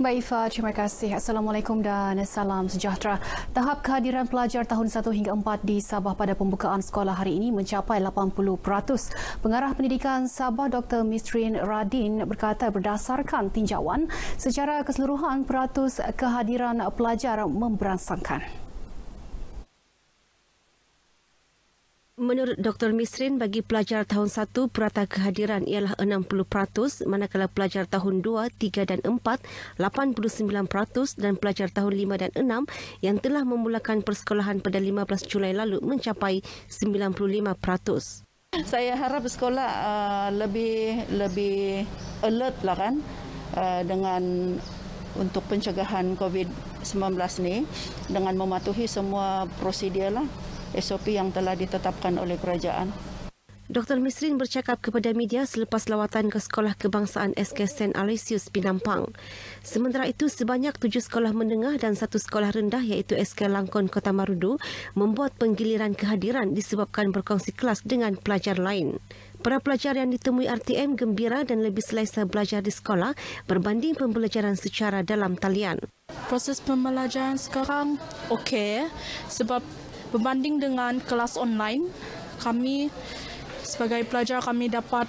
Mbak Ifa, terima kasih. Assalamualaikum dan salam sejahtera. Tahap kehadiran pelajar tahun 1 hingga 4 di Sabah pada pembukaan sekolah hari ini mencapai 80%. Pengarah Pendidikan Sabah Dr. Misrin Radin berkata berdasarkan tinjauan, secara keseluruhan peratus kehadiran pelajar memberansangkan. Menurut Dr. Misrin, bagi pelajar tahun 1, purata kehadiran ialah 60%, manakala pelajar tahun 2, 3 dan 4, 89% dan pelajar tahun 5 dan 6 yang telah memulakan persekolahan pada 15 Julai lalu mencapai 95%. Saya harap sekolah uh, lebih lebih alert lah kan uh, dengan untuk pencegahan COVID-19 ni dengan mematuhi semua prosedur lah. SOP yang telah ditetapkan oleh kerajaan. Dr. Misrin bercakap kepada media selepas lawatan ke Sekolah Kebangsaan SK St. Aloysius, Pinampang. Sementara itu, sebanyak tujuh sekolah menengah dan satu sekolah rendah iaitu SK Langkon, Kota Marudu membuat penggiliran kehadiran disebabkan berkongsi kelas dengan pelajar lain. Para pelajar yang ditemui RTM gembira dan lebih selesa belajar di sekolah berbanding pembelajaran secara dalam talian. Proses pembelajaran sekarang okey sebab Berbanding dengan kelas online, kami sebagai pelajar kami dapat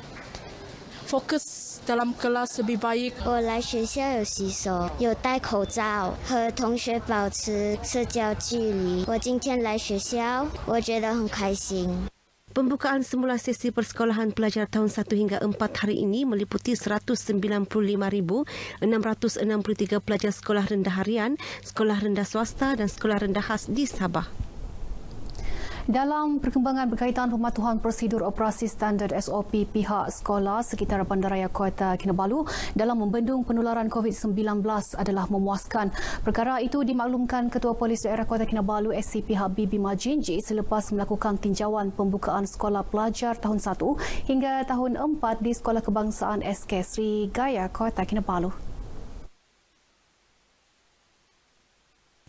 fokus dalam kelas lebih baik. Olah sekolah ada siswa, ada pakai kacau, dan dengan teman-teman berjauh jauh. Saya hari ini sekolah, saya rasa sangat senang. Pembukaan semula sesi persekolahan pelajar tahun 1 hingga 4 hari ini meliputi 195,663 pelajar sekolah rendah harian, sekolah rendah swasta dan sekolah rendah khas di Sabah. Dalam perkembangan berkaitan pematuhan prosedur operasi standard SOP pihak sekolah sekitar Bandaraya Kota Kinabalu dalam membendung penularan COVID-19 adalah memuaskan. Perkara itu dimaklumkan Ketua Polis Daerah Kota Kinabalu SCP Habibi Majinji selepas melakukan tinjauan pembukaan sekolah pelajar tahun 1 hingga tahun 4 di Sekolah Kebangsaan SK Sri Gaya Kota Kinabalu.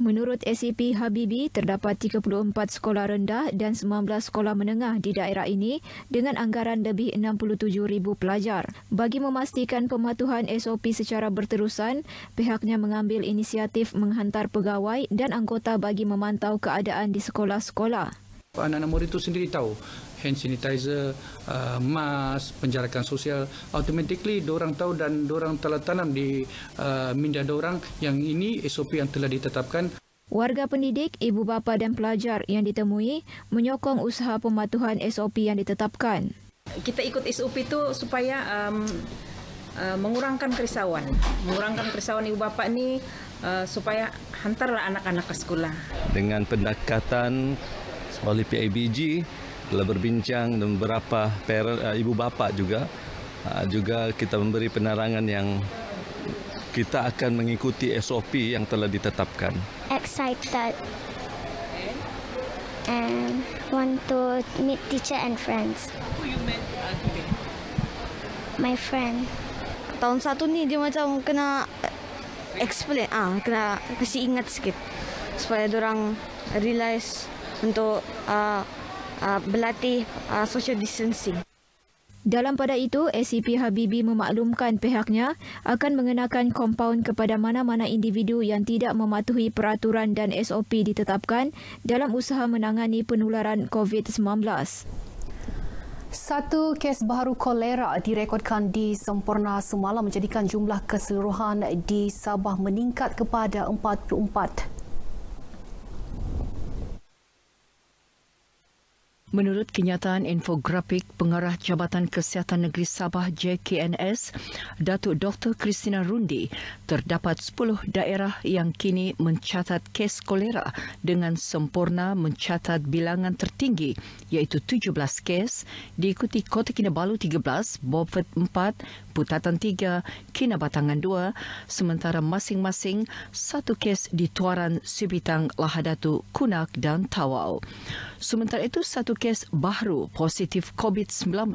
Menurut SEP Habibi, terdapat 34 sekolah rendah dan 19 sekolah menengah di daerah ini dengan anggaran lebih 67 ribu pelajar. Bagi memastikan pematuhan SOP secara berterusan, pihaknya mengambil inisiatif menghantar pegawai dan anggota bagi memantau keadaan di sekolah-sekolah anak-anak murid itu sendiri tahu hand sanitizer, uh, mask, penjarakan sosial, automatically orang tahu dan orang telah tanam di uh, minda orang yang ini SOP yang telah ditetapkan. Warga pendidik, ibu bapa dan pelajar yang ditemui menyokong usaha pematuhan SOP yang ditetapkan. Kita ikut SOP itu supaya um, uh, mengurangkan kerisauan. Mengurangkan kerisauan ibu bapa ini uh, supaya hantarlah anak-anak ke sekolah. Dengan pendekatan oleh PIBG telah berbincang dengan beberapa parent, uh, ibu bapa juga uh, juga kita memberi penerangan yang kita akan mengikuti SOP yang telah ditetapkan excited and want to meet teacher and friends who you met uh, my friend tahun satu ni dia macam kena explain ah kena kasi ingat sikit supaya orang realize untuk uh, uh, berlatih uh, social distancing. Dalam pada itu, SCP Habibi memaklumkan pihaknya akan mengenakan kompaun kepada mana-mana individu yang tidak mematuhi peraturan dan SOP ditetapkan dalam usaha menangani penularan COVID-19. Satu kes baru kolera direkodkan di Semporna semalam menjadikan jumlah keseluruhan di Sabah meningkat kepada 44. Menurut kenyataan infografik Pengarah Jabatan Kesihatan Negeri Sabah JKNS, Datuk Dr. Kristina Rundi, terdapat 10 daerah yang kini mencatat kes kolera dengan sempurna mencatat bilangan tertinggi iaitu 17 kes diikuti Kota Kinabalu 13, Beaufort 4, Putatan 3, Kinabatangan 2 sementara masing-masing satu kes di Tuaran, Sibitang, Lahadatu, Kunak dan Tawau. Sementara itu satu kes baru positif COVID-19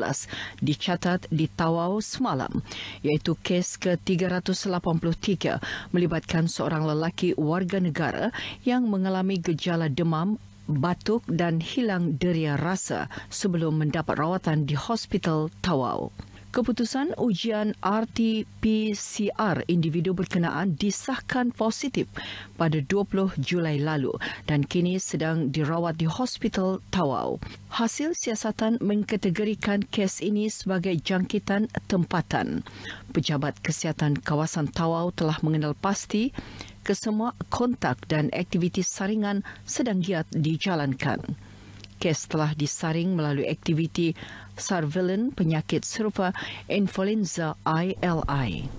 dicatat di Tawau semalam, iaitu kes ke-383 melibatkan seorang lelaki warga negara yang mengalami gejala demam batuk dan hilang deria rasa sebelum mendapat rawatan di hospital Tawau. Keputusan ujian RT-PCR individu berkenaan disahkan positif pada 20 Julai lalu dan kini sedang dirawat di Hospital Tawau. Hasil siasatan mengkategorikan kes ini sebagai jangkitan tempatan. Pejabat Kesihatan Kawasan Tawau telah mengenal pasti kesemua kontak dan aktiviti saringan sedang giat dijalankan kes telah disaring melalui aktiviti surveillance penyakit serupa influenza ILI.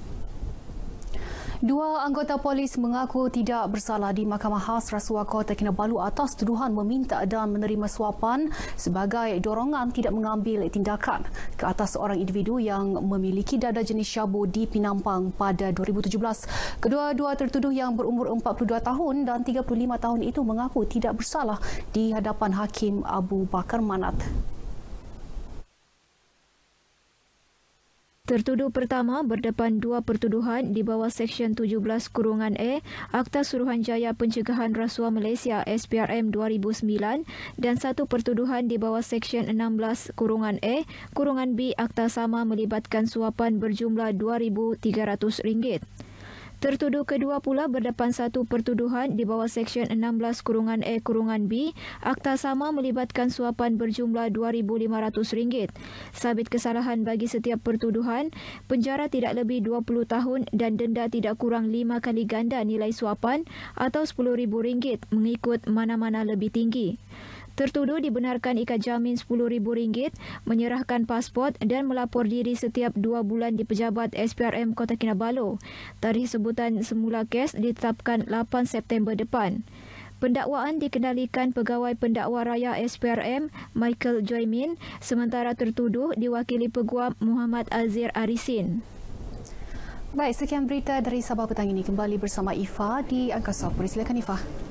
Dua anggota polis mengaku tidak bersalah di Mahkamah Khas Rasuah Kota Kinabalu atas tuduhan meminta dan menerima suapan sebagai dorongan tidak mengambil tindakan ke atas seorang individu yang memiliki dada jenis syabu di Pinampang pada 2017. Kedua-dua tertuduh yang berumur 42 tahun dan 35 tahun itu mengaku tidak bersalah di hadapan Hakim Abu Bakar Manat. Tertuduh pertama berdepan dua pertuduhan di bawah Seksyen 17 Kurungan A Akta Suruhanjaya Pencegahan Rasuah Malaysia SPRM 2009 dan satu pertuduhan di bawah Seksyen 16 Kurungan A Kurungan B Akta Sama melibatkan suapan berjumlah RM2,300. Tertuduh kedua pula berdepan satu pertuduhan di bawah Seksyen 16 Kurungan A e Kurungan B, akta sama melibatkan suapan berjumlah RM2,500. Sabit kesalahan bagi setiap pertuduhan, penjara tidak lebih 20 tahun dan denda tidak kurang 5 kali ganda nilai suapan atau RM10,000 mengikut mana-mana lebih tinggi. Tertuduh dibenarkan ikat jamin rm ringgit, menyerahkan pasport dan melapor diri setiap dua bulan di pejabat SPRM Kota Kinabalu. Tarikh sebutan semula kes ditetapkan 8 September depan. Pendakwaan dikendalikan pegawai pendakwa raya SPRM Michael Joymin sementara tertuduh diwakili peguam Muhammad Azir Arisin. Baik, sekian berita dari Sabah Petang ini. Kembali bersama Ifa di Angkasa Puri. Silakan Ifa.